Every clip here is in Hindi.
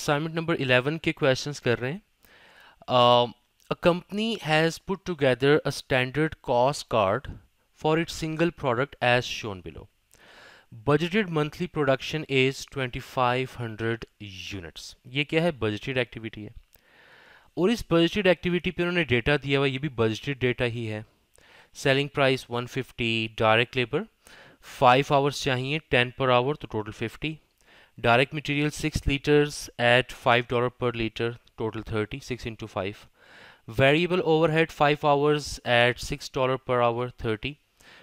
असाइनमेंट नंबर 11 के क्वेश्चंस कर रहे हैं a company has put together a standard cost card for its single product as shown below budgeted monthly production is 2500 units ये क्या है बजटेड एक्टिविटी है और इस बजटेड एक्टिविटी पे उन्होंने डेटा दिया हुआ ये भी बजटेड डेटा ही है selling price 150 direct labour five hours चाहिए टेन पर आवर तो total fifty direct material 6 liters at $5 per liter total 30 6 into 5 variable overhead 5 hours at $6 per hour 30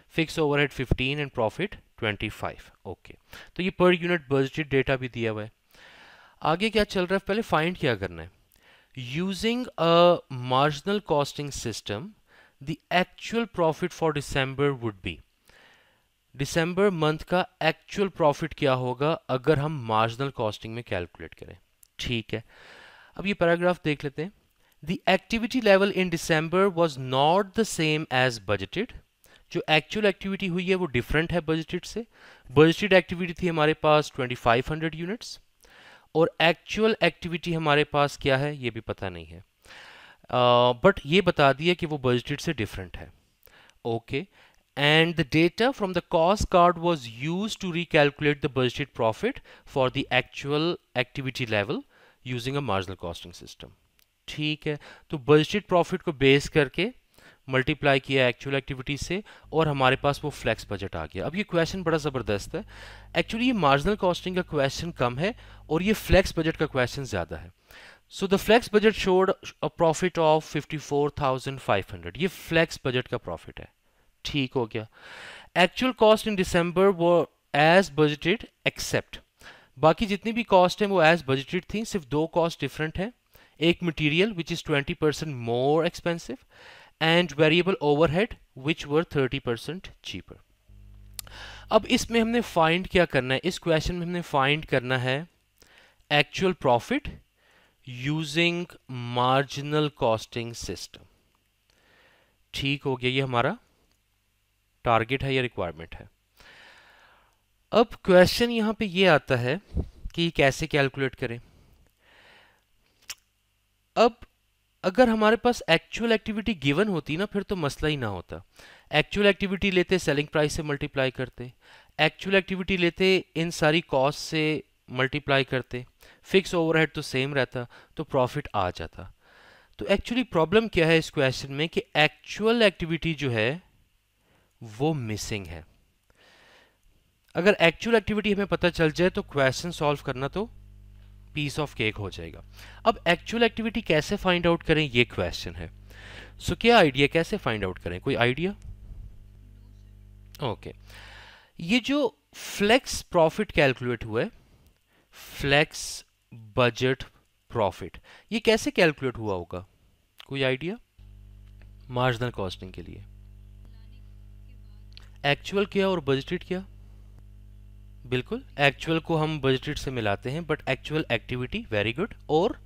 fixed overhead 15 and profit 25 okay so ye per unit budget data bhi diya hua hai aage kya chal find kya karna hai using a marginal costing system the actual profit for december would be दिसंबर मंथ का एक्चुअल प्रॉफिट क्या होगा अगर हम मार्जिनल कॉस्टिंग में कैलकुलेट करें ठीक है अब ये पैराग्राफ देख लेते हैं the activity level in December was not the same as budgeted जो एक्चुअल एक्टिविटी हुई है वो डिफरेंट है बजटेड से बजटेड एक्टिविटी थी हमारे पास 2500 यूनिट्स और एक्चुअल एक्टिविटी हमारे पास क्या है ये भी पता नहीं है बट uh, ये बता दिया कि वो बजटेड से डिफरेंट है okay okay. and the data from the cost card was used to recalculate the budgeted profit for the actual activity level using a marginal costing system ठीक है तो बजटेड प्रॉफिट को बेस करके मल्टीप्लाई किया एक्चुअल एक्टिविटी से और हमारे पास वो फ्लैक्स बजट आ गया अब ये क्वेश्चन बड़ा ज़बरदस्त है एक्चुअली ये मार्जिनल कॉस्टिंग का क्वेश्चन कम है और ये फ्लैक्स बजट का क्वेश्चन ज़्यादा है so the flex budget showed a profit of 54,500 ये फ्लैक्स बजट का प्रॉफिट है ठीक हो गया एक्चुअल कॉस्ट इन दिसंबर वो एज बजटेड एक्सेप्ट बाकी जितनी भी कॉस्ट हैं वो एज बजटेड थी सिर्फ दो कॉस्ट डिफरेंट हैं एक material which is 20 percent more expensive and variable overhead which were 30 percent cheaper अब इसमें हमने फाइंड क्या करना है इस क्वेश्चन में हमने फाइंड करना है actual profit using marginal costing system ठीक हो गया ये हमारा टारगेट है या रिक्वायरमेंट है अब क्वेश्चन यहां पे ये आता है कि कैसे कैलकुलेट करें अब अगर हमारे पास एक्चुअल एक्टिविटी गिवन होती ना फिर तो मसला ही ना होता एक्चुअल एक्टिविटी लेते सेलिंग प्राइस से मल्टीप्लाई करते एक्चुअल एक्टिविटी लेते इन सारी कॉस्ट से मल्टीप्लाई करते फिक्स ओवरहेड तो सेम रहता तो प्रॉफिट आ जाता तो एक्चुअली प्रॉब्लम क्या है इस क्वेश्चन में कि एक्चुअल एक्टिविटी जो है वो मिसिंग है अगर एक्चुअल एक्टिविटी हमें पता चल जाए तो क्वेश्चन सॉल्व करना तो पीस ऑफ केक हो जाएगा अब एक्चुअल एक्टिविटी कैसे फाइंड आउट करें ये क्वेश्चन है सो so, क्या आइडिया कैसे फाइंड आउट करें कोई आइडिया ओके okay. ये जो फ्लेक्स प्रॉफिट कैलकुलेट हुआ है फ्लेक्स बजट प्रॉफिट ये कैसे कैलकुलेट हुआ होगा कोई आइडिया मार्जिनल कॉस्टिंग के लिए एक्चुअल क्या और बजटेड क्या बिल्कुल एक्चुअल को हम बजटेड से मिलाते हैं but actual activity very good और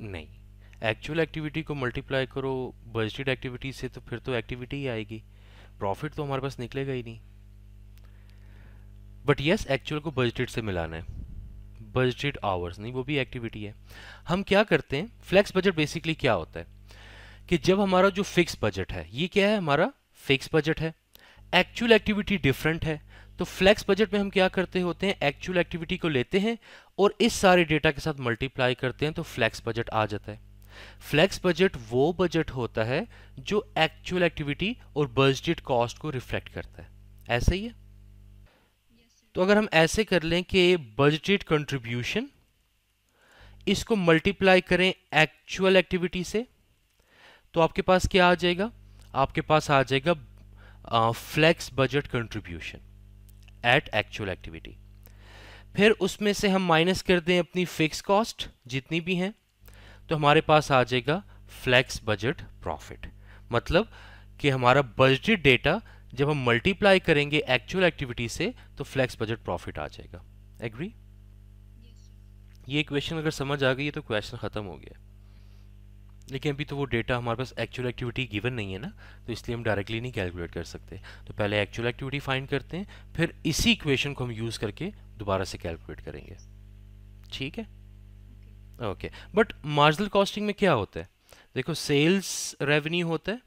नहीं एक्चुअल एक्टिविटी को मल्टीप्लाई करो बजटेड एक्टिविटी से तो फिर तो एक्टिविटी ही आएगी प्रॉफिट तो हमारे पास निकलेगा ही नहीं बट यस एक्चुअल को बजटेड से मिलाना है बजटेड आवर्स नहीं वो भी एक्टिविटी है हम क्या करते हैं फ्लेक्स बजट बेसिकली क्या होता है कि जब हमारा जो फिक्स बजट है ये क्या है हमारा फिक्स बजट है एक्चुअल एक्टिविटी डिफरेंट है तो फ्लेक्स बजट में हम क्या करते होते हैं एक्चुअल एक्टिविटी को लेते हैं और इस सारे डेटा के साथ मल्टीप्लाई करते हैं तो फ्लेक्स बजट आ जाता है फ्लेक्स बजट वो बजट होता है जो एक्चुअल एक्टिविटी और बजट कॉस्ट को रिफ्लेक्ट करता है ऐसे ही है तो अगर हम ऐसे कर लें कि बजटेड कंट्रीब्यूशन इसको मल्टीप्लाई करें एक्चुअल एक्टिविटी से तो आपके पास क्या आ जाएगा आपके पास आ जाएगा flex budget contribution at actual activity फिर उसमें से हम माइनस कर दें अपनी फिक्स कॉस्ट जितनी भी हैं तो हमारे पास आ जाएगा फ्लैक्स बजट प्रॉफिट मतलब कि हमारा बजटेड डेटा जब हम मल्टीप्लाई करेंगे एक्चुअल एक्टिविटी से तो फ्लैक्स बजट प्रॉफिट आ जाएगा एग्री yes. ये क्वेश्चन अगर समझ आ गई तो क्वेश्चन ख़त्म हो गया लेकिन अभी तो वो डेटा हमारे पास एक्चुअल एक्टिविटी गिवन नहीं है ना तो इसलिए हम डायरेक्टली नहीं कैलकुलेट कर सकते तो पहले एक्चुअल एक्टिविटी फाइंड करते हैं फिर इसी इक्वेशन को हम यूज़ करके दोबारा से कैलकुलेट करेंगे ठीक है ओके बट मार्जिनल कॉस्टिंग में क्या होता है देखो सेल्स रेवेन्यू होता है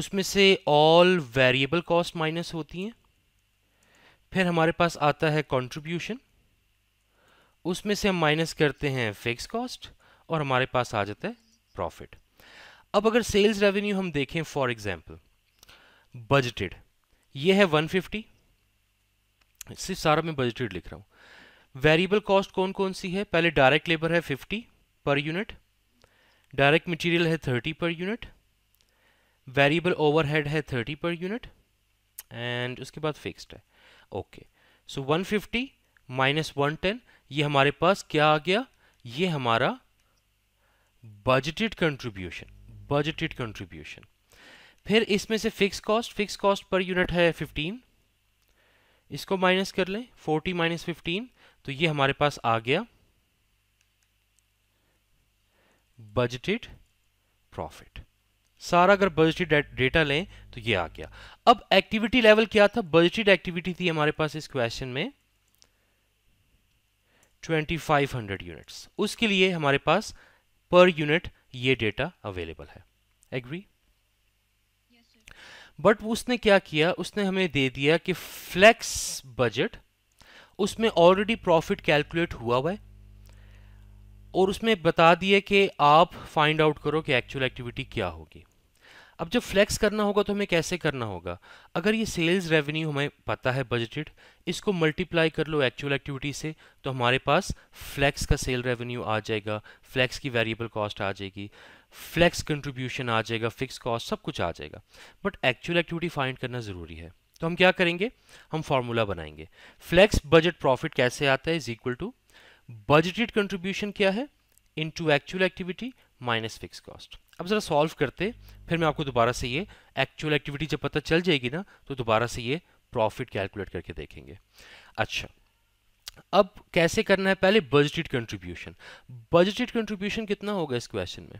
उसमें से ऑल वेरिएबल कॉस्ट माइनस होती हैं फिर हमारे पास आता है कॉन्ट्रीब्यूशन उसमें से हम माइनस करते हैं फिक्स कॉस्ट और हमारे पास आ जाता है प्रॉफिट अब अगर सेल्स रेवेन्यू हम देखें फॉर एग्जाम्पल बजटेड ये है 150 सिर्फ सारा मैं बजटेड लिख रहा हूँ वेरिएबल कॉस्ट कौन कौन सी है पहले डायरेक्ट लेबर है 50 पर यूनिट डायरेक्ट मटेरियल है 30 पर यूनिट वेरिएबल ओवरहेड है 30 पर यूनिट एंड उसके बाद फिक्स्ड है okay so 150 fifty minus one ये हमारे पास क्या आ गया ये हमारा बजटेड कंट्रीब्यूशन बजटेड कंट्रीब्यूशन फिर इसमें से fix cost fix cost per unit है फिफ्टीन इसको माइनस कर लें फोर्टी माइनस फिफ्टीन तो ये हमारे पास आ गया बजटेड प्रॉफिट सारा अगर बजटेड डेटा लें तो ये आ गया अब एक्टिविटी लेवल क्या था बजटेड एक्टिविटी थी हमारे पास इस क्वेश्चन में 2500 यूनिट्स उसके लिए हमारे पास पर यूनिट ये डेटा अवेलेबल है एग्री बट उसने क्या किया उसने हमें दे दिया कि फ्लेक्स बजट उसमें ऑलरेडी प्रॉफिट कैलकुलेट हुआ हुआ है और उसमें बता दिए कि आप फाइंड आउट करो कि एक्चुअल एक्टिविटी क्या होगी अब जब फ्लैक्स करना होगा तो हमें कैसे करना होगा अगर ये सेल्स रेवेन्यू हमें पता है बजटेड इसको मल्टीप्लाई कर लो एक्चुअल एक्टिविटी से तो हमारे पास फ्लैक्स का सेल रेवेन्यू आ जाएगा फ्लैक्स की वेरिएबल कॉस्ट आ जाएगी फ्लैक्स कंट्रीब्यूशन आ जाएगा फिक्स कॉस्ट सब कुछ आ जाएगा बट एक्चुअल एक्टिविटी फाइंड करना ज़रूरी है तो हम क्या करेंगे हम फार्मूला बनाएंगे फ्लैक्स बजट प्रॉफिट कैसे आता है is equal to budgeted contribution क्या है to actual activity minus fix cost अब ज़रा सॉल्व करते फिर मैं आपको दोबारा से ये एक्चुअल एक्टिविटी जब पता चल जाएगी ना तो दोबारा से ये प्रॉफिट कैलकुलेट करके देखेंगे अच्छा अब कैसे करना है पहले बजटेड कंट्रीब्यूशन बजटेड कंट्रीब्यूशन कितना होगा इस क्वेश्चन में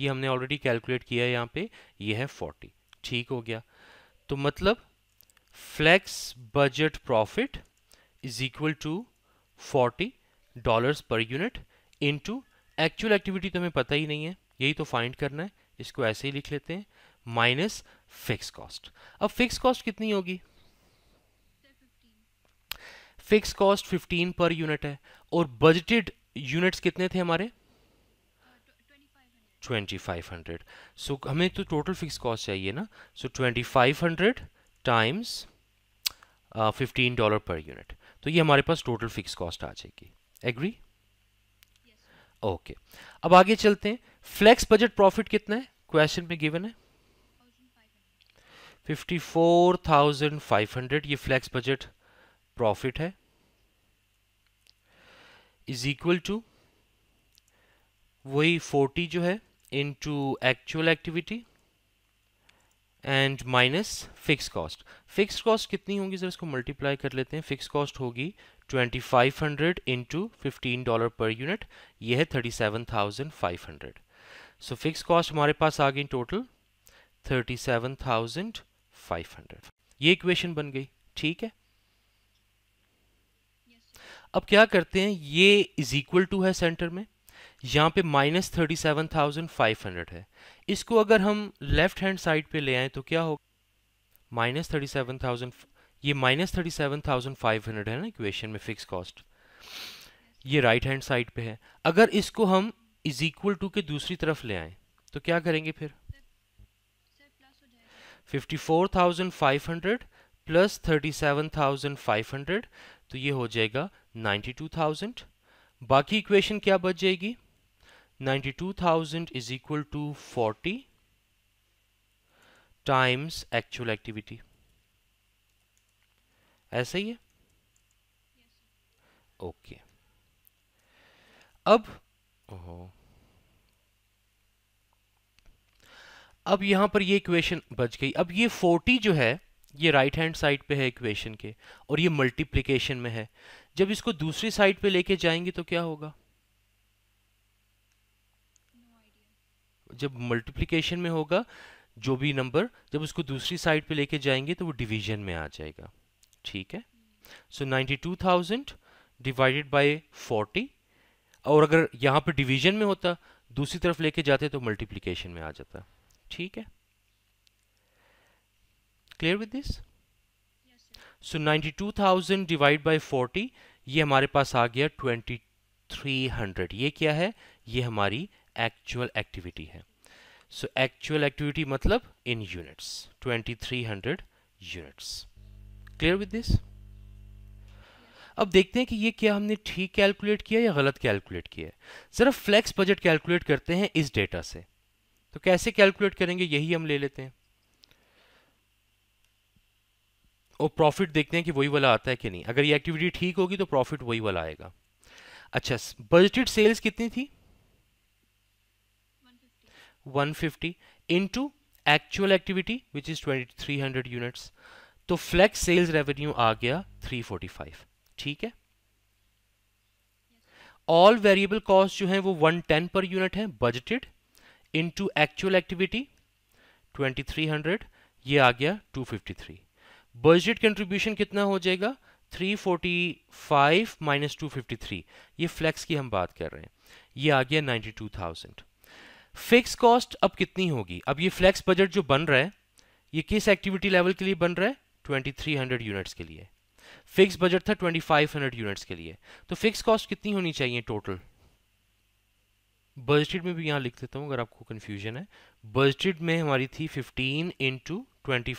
ये हमने ऑलरेडी कैलकुलेट किया है यहाँ पे ये है फोर्टी ठीक हो गया तो मतलब flex budget profit is equal to forty dollars per unit into actual activity तो हमें पता ही नहीं है यही तो फाइंड करना है इसको ऐसे ही लिख लेते हैं माइनस फिक्स कॉस्ट अब फिक्स कॉस्ट कितनी होगी फिक्स कॉस्ट 15 पर यूनिट है और बजटेड यूनिट्स कितने थे हमारे ट्वेंटी फाइव हंड्रेड सो हमें तो टोटल फिक्स कॉस्ट चाहिए ना so twenty five hundred times fifteen dollar per unit तो ये हमारे पास टोटल फिक्स कॉस्ट आ जाएगी एग्री ओके अब आगे चलते हैं फ्लेक्स बजट प्रॉफिट कितना है क्वेश्चन में गिवन है 54,500 ये फ्लेक्स बजट प्रॉफिट है इज इक्वल टू वही 40 जो है into actual activity and minus fix cost fix cost कितनी होगी सर इसको मल्टीप्लाई कर लेते हैं फिक्स कॉस्ट होगी 2500 into 15 डॉलर पर यूनिट यह है 37,500 सो फिक्स कॉस्ट हमारे पास आ गई टोटल 37,500 ये इक्वेशन बन गई ठीक है अब क्या करते हैं ये इज इक्वल टू है सेंटर में यहाँ पे minus thirty seven thousand five hundred है इसको अगर हम लेफ्ट हैंड साइड पे ले आए तो क्या होगा माइनस थर्टी सेवन थाउजेंड ये minus thirty seven thousand five hundred है ना इक्वेशन में फिक्स कॉस्ट ये राइट हैंड साइड पे है अगर इसको हम इज इक्वल टू के दूसरी तरफ ले आए तो क्या करेंगे फिर fifty four thousand five hundred plus thirty seven thousand five hundred तो ये हो जाएगा नाइन्टी टू थाउजेंड बाकी इक्वेशन क्या बच जाएगी ninety two thousand is equal to forty times actual activity ऐसे ही है ओके अब ओहो अब यहां पर ये इक्वेशन बच गई अब ये 40 जो है ये राइट हैंड साइड पे है इक्वेशन के और ये मल्टीप्लिकेशन में है जब इसको दूसरी साइड पे लेके जाएंगे तो क्या होगा no जब मल्टीप्लिकेशन में होगा जो भी नंबर जब उसको दूसरी साइड पे लेके जाएंगे तो वो डिवीजन में आ जाएगा ठीक है so ninety two thousand divided by forty और अगर यहाँ पर डिवीजन में होता दूसरी तरफ लेके जाते तो मल्टीप्लीकेशन में आ जाता ठीक है clear with this so ninety two thousand divide by forty ये हमारे पास आ गया ट्वेंटी थ्री हंड्रेड ये क्या है ये हमारी एक्चुअल एक्टिविटी है सो एक्चुअल एक्टिविटी मतलब in units twenty three hundred units clear with this अब देखते हैं कि ये क्या हमने ठीक कैलकुलेट किया या गलत कैलकुलेट किया है ज़रा फ्लेक्स बजट कैलकुलेट करते हैं इस डेटा से तो कैसे कैलकुलेट करेंगे यही हम ले लेते हैं और प्रॉफिट देखते हैं कि वही वाला आता है कि नहीं अगर ये एक्टिविटी ठीक होगी तो प्रॉफिट वही वाला आएगा अच्छा बजटेड सेल्स कितनी थी 150 into actual activity which is 2300 units तो फ्लैक्स सेल्स रेवेन्यू आ गया 345 ठीक है ऑल वेरिएबल कॉस्ट जो है वो 110 पर यूनिट है बजटेड इनटू एक्चुअल एक्टिविटी 2300 ये आ गया 253 बजट कंट्रीब्यूशन कितना हो जाएगा 345 माइनस 253 ये फ्लैक्स की हम बात कर रहे हैं ये आ गया 92,000 फिक्स कॉस्ट अब कितनी होगी अब ये फ्लैक्स बजट जो बन रहा है ये किस एक्टिविटी लेवल के लिए बन रहा है 2300 यूनिट्स के लिए फिक्स बजट था 2500 यूनिट्स के लिए तो फिक्स कॉस्ट कितनी होनी चाहिए टोटल बजटेड में भी यहाँ लिख देता हूँ अगर आपको कन्फ्यूजन है बजटेड में हमारी थी 15 इंटू ट्वेंटी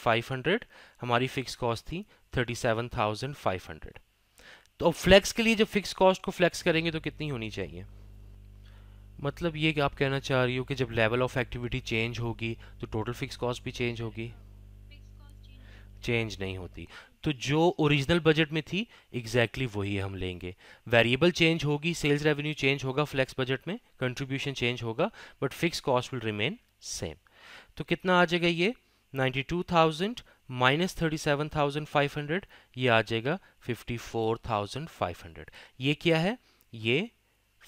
हमारी फिक्स कॉस्ट थी 37,500 तो फ्लैक्स के लिए जब फिक्स कॉस्ट को फ्लैक्स करेंगे तो कितनी होनी चाहिए मतलब ये कि आप कहना चाह रही हो कि जब लेवल ऑफ एक्टिविटी चेंज होगी तो टोटल फिक्स कॉस्ट भी चेंज होगी चेंज नहीं होती तो जो ओरिजिनल बजट में थी एग्जैक्टली exactly वही हम लेंगे वेरिएबल चेंज होगी सेल्स रेवेन्यू चेंज होगा फ्लेक्स बजट में कंट्रीब्यूशन चेंज होगा but fix cost will remain same तो कितना आ जाएगा ये 92,000 माइनस 37,500 ये आ जाएगा 54,500 ये क्या है ये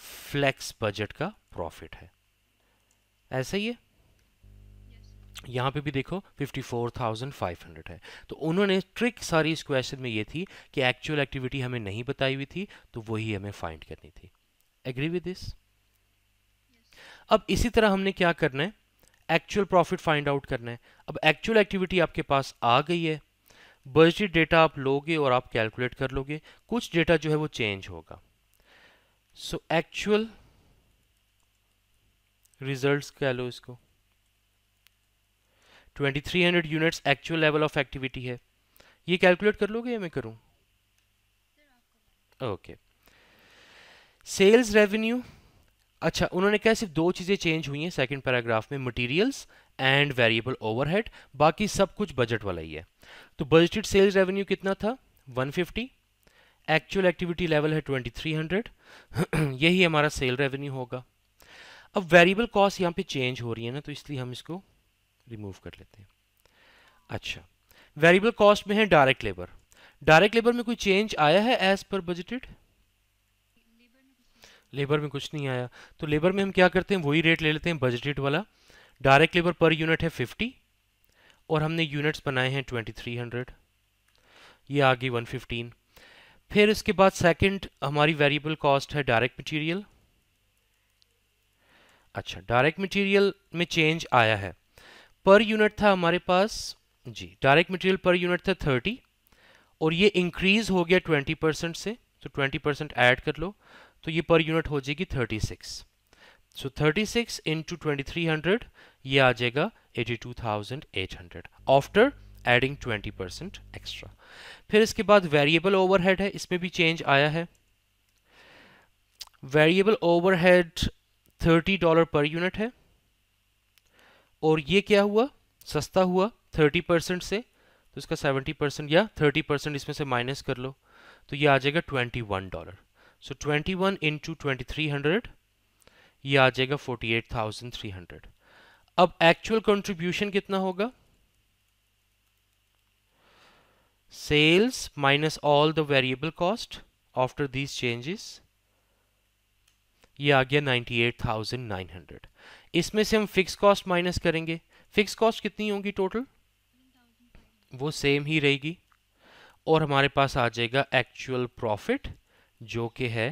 फ्लेक्स बजट का प्रॉफिट है ऐसा ही है यहाँ पे भी देखो 54,500 है तो उन्होंने ट्रिक सारी इस क्वेश्चन में ये थी कि एक्चुअल एक्टिविटी हमें नहीं बताई हुई थी तो वही हमें फाइंड करनी थी एग्री विद दिस अब इसी तरह हमने क्या करना है एक्चुअल प्रॉफिट फाइंड आउट करना है अब एक्चुअल एक्टिविटी आपके पास आ गई है बजटेड डेटा आप लोगे और आप कैलकुलेट कर लोगे कुछ डेटा जो है वो चेंज होगा सो एक्चुअल रिजल्ट्स कह लो इसको 2300 units actual level of activity है ये कैलकुलेट कर लोगे या मैं करूँ ओके सेल्स रेवेन्यू अच्छा उन्होंने क्या सिर्फ दो चीज़ें चेंज हुई हैं सेकंड पैराग्राफ में मटेरियल्स एंड वेरिएबल ओवरहेड बाकी सब कुछ बजट वाला ही है तो बजटेड सेल्स रेवेन्यू कितना था 150 एक्चुअल एक्टिविटी लेवल है 2300 यही हमारा सेल रेवेन्यू होगा अब वेरिएबल कॉस्ट यहाँ पे चेंज हो रही है ना तो इसलिए हम इसको रिमूव कर लेते हैं अच्छा वेरिएबल कॉस्ट में है डायरेक्ट लेबर डायरेक्ट लेबर में कोई चेंज आया है एज पर बजटेड लेबर में कुछ नहीं आया तो लेबर में हम क्या करते हैं वही रेट ले लेते हैं बजटेड वाला डायरेक्ट लेबर पर यूनिट है 50 और हमने यूनिट्स बनाए हैं 2300 ये आ गई 115 फिर इसके बाद सेकंड हमारी वेरिएबल कॉस्ट है डायरेक्ट मटेरियल अच्छा डायरेक्ट मटेरियल में चेंज आया है पर यूनिट था हमारे पास जी डायरेक्ट मटेरियल पर यूनिट था थर्टी और ये इंक्रीज हो गया ट्वेंटी परसेंट से तो ट्वेंटी परसेंट ऐड कर लो तो ये पर यूनिट हो जाएगी thirty six so thirty six into twenty three hundred ये आ जाएगा eighty two thousand eight hundred after adding twenty percent extra फिर इसके बाद वेरिएबल ओवरहेड है इसमें भी चेंज आया है variable overhead thirty dollar per unit है और ये क्या हुआ सस्ता हुआ थर्टी परसेंट से तो इसका सेवेंटी परसेंट या थर्टी परसेंट इसमें से माइनस कर लो तो ये आ जाएगा twenty one dollar so twenty one into twenty three hundred यह आ जाएगा forty eight thousand three hundred अब एक्चुअल कंट्रीब्यूशन कितना होगा sales minus all the variable cost after these changes ये आ गया एट थाउजेंड नाइन हंड्रेड इसमें से हम फिक्स कॉस्ट माइनस करेंगे फिक्स कॉस्ट कितनी होगी टोटल वो सेम ही रहेगी और हमारे पास आ जाएगा एक्चुअल प्रॉफिट जो कि है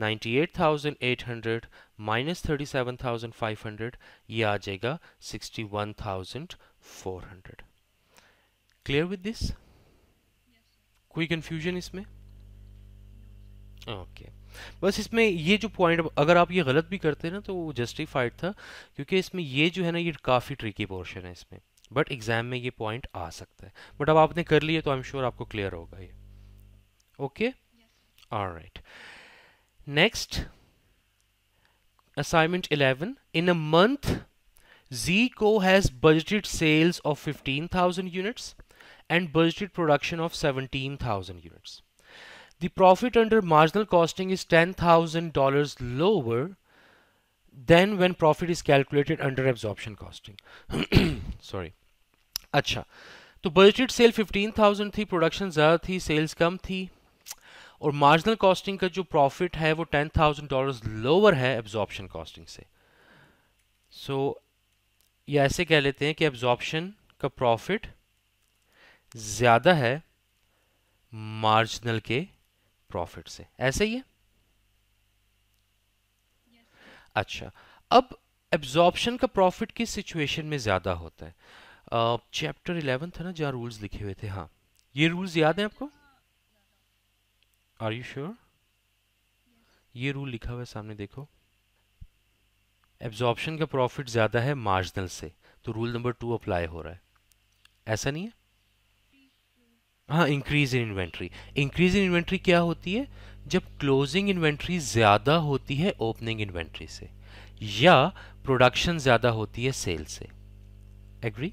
98,800 माइनस 37,500 ये आ जाएगा 61,400 क्लियर विद दिस कोई कंफ्यूजन इसमें ओके okay. बस इसमें ये जो पॉइंट अगर आप ये गलत भी करते ना तो वो जस्टिफाइड था क्योंकि इसमें ये जो है ना ये काफ़ी ट्रिकी पोर्शन है इसमें बट एग्ज़ाम में ये पॉइंट आ सकता है बट अब आपने कर लिया तो आई एम श्योर आपको क्लियर होगा ये okay right next uh month G co has budgeted sales of fifteen thousand units and budgeted production of seventeen thousand units the profit under marginal costing is $10,000 lower than when profit is calculated under absorption costing. Sorry. अच्छा तो बजटेड सेल 15,000 थी प्रोडक्शन ज़्यादा थी सेल्स कम थी और मार्जिनल कॉस्टिंग का जो प्रॉफिट है वो टेन थाउजेंड डॉलर लोअर है एब्जॉर्प्शन कॉस्टिंग से सो so, ये ऐसे कह लेते हैं कि एब्जॉर्प्शन का प्रॉफिट ज़्यादा है मार्जिनल के प्रॉफिट से ऐसे ही है अच्छा अब एब्जॉर्प्शन का प्रॉफिट किस सिचुएशन में ज़्यादा होता है चैप्टर uh, इलेवन था ना जहाँ रूल्स लिखे हुए थे हाँ ये रूल्स याद हैं आपको आर यू श्योर ये रूल लिखा हुआ है सामने देखो एब्जॉर्प्शन का प्रॉफिट ज़्यादा है मार्जिनल से तो रूल नंबर टू अप्लाई हो रहा है ऐसा नहीं है हाँ increase in inventory increase in inventory क्या होती है जब क्लोजिंग इन्वेंट्री ज़्यादा होती है ओपनिंग इन्वेंट्री से या प्रोडक्शन ज़्यादा होती है सेल से एग्री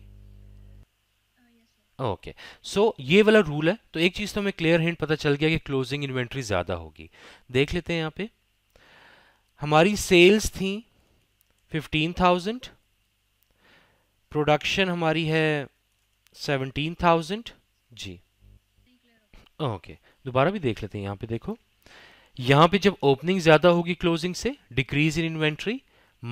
ओके सो ये वाला रूल है तो एक चीज़ तो हमें क्लियर हिंट पता चल गया कि क्लोजिंग इन्वेंट्री ज़्यादा होगी देख लेते हैं यहाँ पे हमारी सेल्स थी 15,000 प्रोडक्शन हमारी है 17,000 जी ओके दोबारा भी देख लेते हैं यहाँ पे देखो यहाँ पे जब ओपनिंग ज़्यादा होगी क्लोजिंग से डिक्रीज इन इन्वेंट्री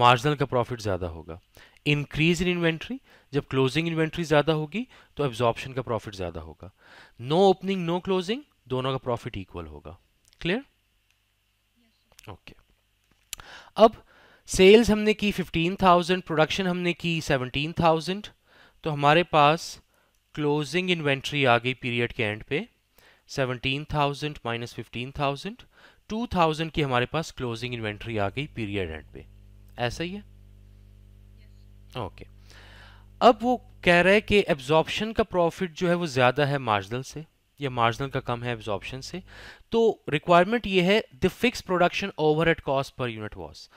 मार्जिनल का प्रॉफिट ज़्यादा होगा इंक्रीज इन इन्वेंट्री जब क्लोजिंग इन्वेंट्री ज़्यादा होगी तो एब्जॉर्प्शन का प्रॉफिट ज़्यादा होगा नो ओपनिंग नो क्लोजिंग दोनों का प्रॉफिट इक्वल होगा क्लियर ओके अब सेल्स हमने की 15,000 प्रोडक्शन हमने की 17,000 तो हमारे पास क्लोजिंग इन्वेंट्री आ गई पीरियड के एंड पे seventeen thousand minus fifteen thousand two thousand की हमारे पास क्लोजिंग इन्वेंट्री आ गई पीरियड एंड पे ऐसा ही है ओके yes. okay. अब वो कह रहे हैं कि एब्जॉर्प्शन का प्रॉफिट जो है वो ज़्यादा है मार्जिनल से या मार्जिनल का कम है एब्जॉर्बशन से तो रिक्वायरमेंट ये है the fix production overhead cost per unit was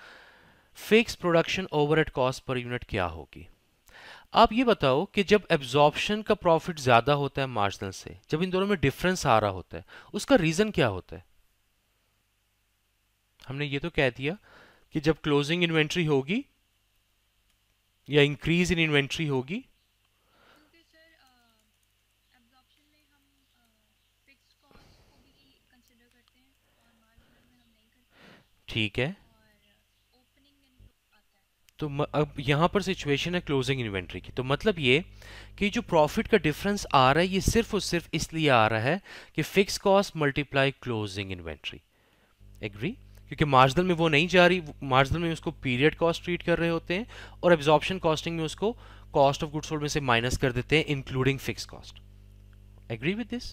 fix production overhead cost per unit क्या होगी आप ये बताओ कि जब एब्जॉर्बन का प्रॉफिट ज़्यादा होता है मार्जिनल से जब इन दोनों में डिफरेंस आ रहा होता है उसका रीज़न क्या होता है हमने ये तो कह दिया कि जब क्लोजिंग इन्वेंट्री होगी या इंक्रीज इन इन्वेंट्री होगी ठीक है तो अब यहाँ पर सिचुएशन है क्लोजिंग इन्वेंट्री की तो मतलब ये कि जो प्रॉफिट का डिफरेंस आ रहा है ये सिर्फ और सिर्फ इसलिए आ रहा है कि fix cost multiply closing inventory agree क्योंकि मार्जिनल में वो नहीं जा रही मार्जिनल में उसको पीरियड कॉस्ट ट्रीट कर रहे होते हैं और एब्जॉर्प्शन कॉस्टिंग में उसको कॉस्ट ऑफ गुड्स सोल्ड में से माइनस कर देते हैं including fix cost agree with this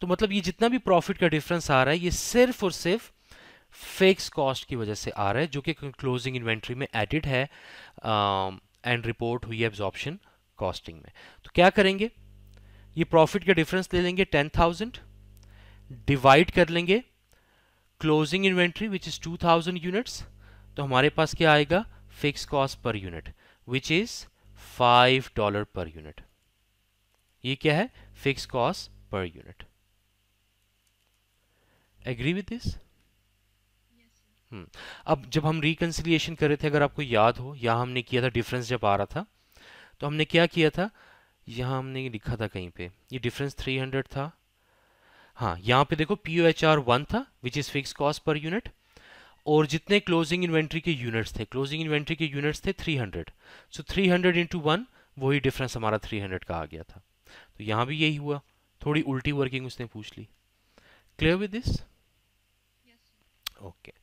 तो मतलब ये जितना भी प्रॉफिट का डिफरेंस आ रहा है ये सिर्फ और सिर्फ फिक्स कॉस्ट की वजह से आ रहा है जो कि क्लोजिंग इन्वेंट्री में एडिड है एंड um, रिपोर्ट हुई है एब्जॉर्प्शन कॉस्टिंग में तो क्या करेंगे ये प्रॉफिट का डिफरेंस ले लेंगे टेन थाउजेंड डिवाइड कर लेंगे closing inventory which is two thousand units तो हमारे पास क्या आएगा fix cost per unit which is five dollar per unit ये क्या है fix cost per unit agree with this hmm. अब जब हम रिकन्सिलियेशन कर रहे थे अगर आपको याद हो यहाँ हमने किया था डिफरेंस जब आ रहा था तो हमने क्या किया था यहाँ हमने लिखा था कहीं पे ये डिफरेंस 300 था हाँ यहाँ पे देखो P O H R one था which is fix cost per unit और जितने क्लोजिंग इन्वेंट्री के यूनिट्स थे क्लोजिंग इन्वेंट्री के यूनिट्स थे 300 सो 300 हंड्रेड इंटू वन वही डिफरेंस हमारा 300 का आ गया था तो यहाँ भी यही हुआ थोड़ी उल्टी वर्किंग उसने पूछ ली क्लियर विद दिस ओके